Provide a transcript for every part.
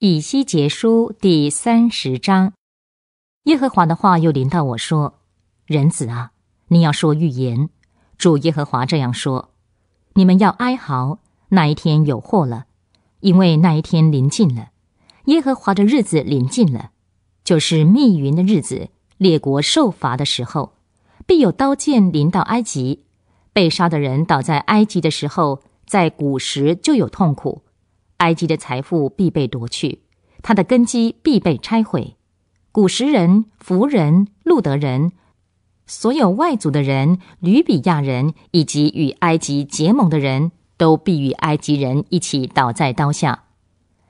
以西结书第三十章，耶和华的话又临到我说：“人子啊，你要说预言。主耶和华这样说：你们要哀嚎，那一天有祸了，因为那一天临近了，耶和华的日子临近了，就是密云的日子，列国受罚的时候，必有刀剑临到埃及。被杀的人倒在埃及的时候，在古时就有痛苦。”埃及的财富必被夺去，他的根基必被拆毁。古时人、福人、路德人，所有外族的人、吕比亚人以及与埃及结盟的人都必与埃及人一起倒在刀下。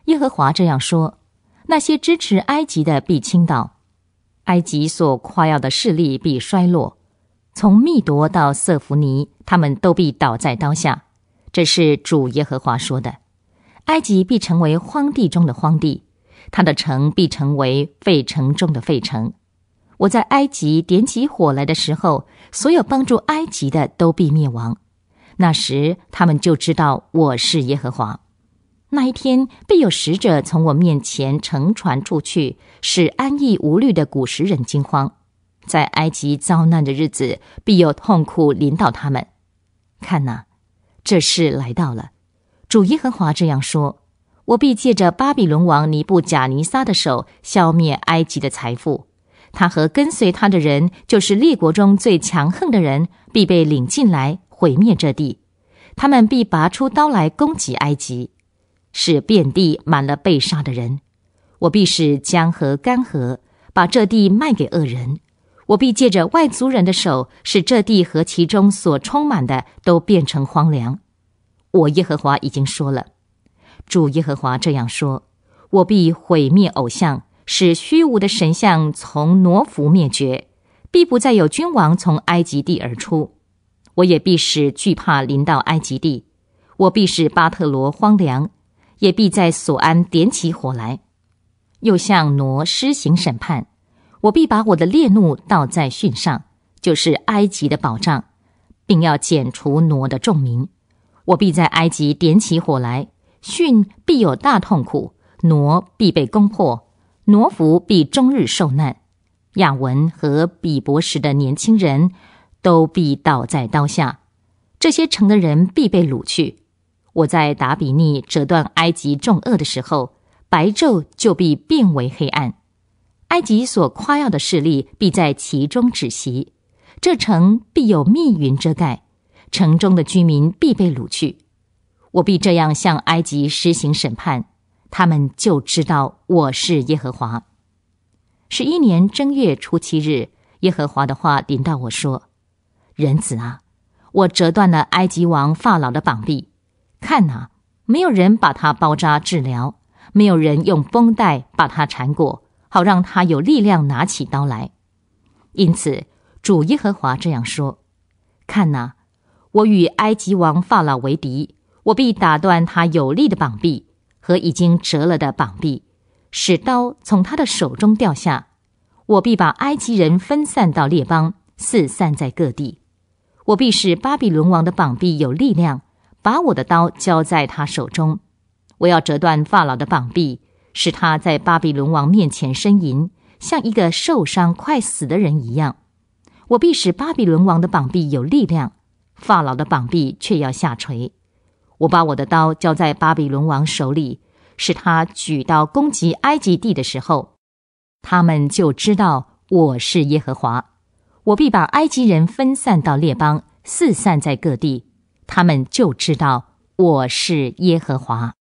耶和华这样说：那些支持埃及的必倾倒，埃及所夸耀的势力必衰落。从密夺到瑟弗尼，他们都必倒在刀下。这是主耶和华说的。埃及必成为荒地中的荒地，他的城必成为废城中的废城。我在埃及点起火来的时候，所有帮助埃及的都必灭亡。那时，他们就知道我是耶和华。那一天，必有使者从我面前乘船出去，使安逸无虑的古时人惊慌。在埃及遭难的日子，必有痛苦临到他们。看哪，这事来到了。主耶和华这样说：“我必借着巴比伦王尼布贾尼撒的手消灭埃及的财富，他和跟随他的人就是列国中最强横的人，必被领进来毁灭这地。他们必拔出刀来攻击埃及，使遍地满了被杀的人。我必使江河干涸，把这地卖给恶人。我必借着外族人的手使这地和其中所充满的都变成荒凉。”我耶和华已经说了，主耶和华这样说：我必毁灭偶像，使虚无的神像从挪弗灭绝；必不再有君王从埃及地而出。我也必使惧怕临到埃及地；我必使巴特罗荒凉，也必在索安点起火来，又向挪施行审判。我必把我的烈怒倒在殉上，就是埃及的保障，并要剪除挪的众民。我必在埃及点起火来，汛必有大痛苦，挪必被攻破，挪弗必终日受难，亚文和比伯时的年轻人，都必倒在刀下，这些城的人必被掳去。我在达比尼折断埃及众恶的时候，白昼就必变为黑暗，埃及所夸耀的势力必在其中止息，这城必有密云遮盖。城中的居民必被掳去，我必这样向埃及施行审判，他们就知道我是耶和华。十一年正月初七日，耶和华的话临到我说：“人子啊，我折断了埃及王法老的膀臂，看哪，没有人把他包扎治疗，没有人用绷带把他缠裹，好让他有力量拿起刀来。因此，主耶和华这样说：看哪。”我与埃及王法老为敌，我必打断他有力的膀臂和已经折了的膀臂，使刀从他的手中掉下。我必把埃及人分散到列邦，四散在各地。我必使巴比伦王的膀臂有力量，把我的刀交在他手中。我要折断法老的膀臂，使他在巴比伦王面前呻吟，像一个受伤快死的人一样。我必使巴比伦王的膀臂有力量。法老的膀臂却要下垂，我把我的刀交在巴比伦王手里，是他举刀攻击埃及地的时候，他们就知道我是耶和华。我必把埃及人分散到列邦，四散在各地，他们就知道我是耶和华。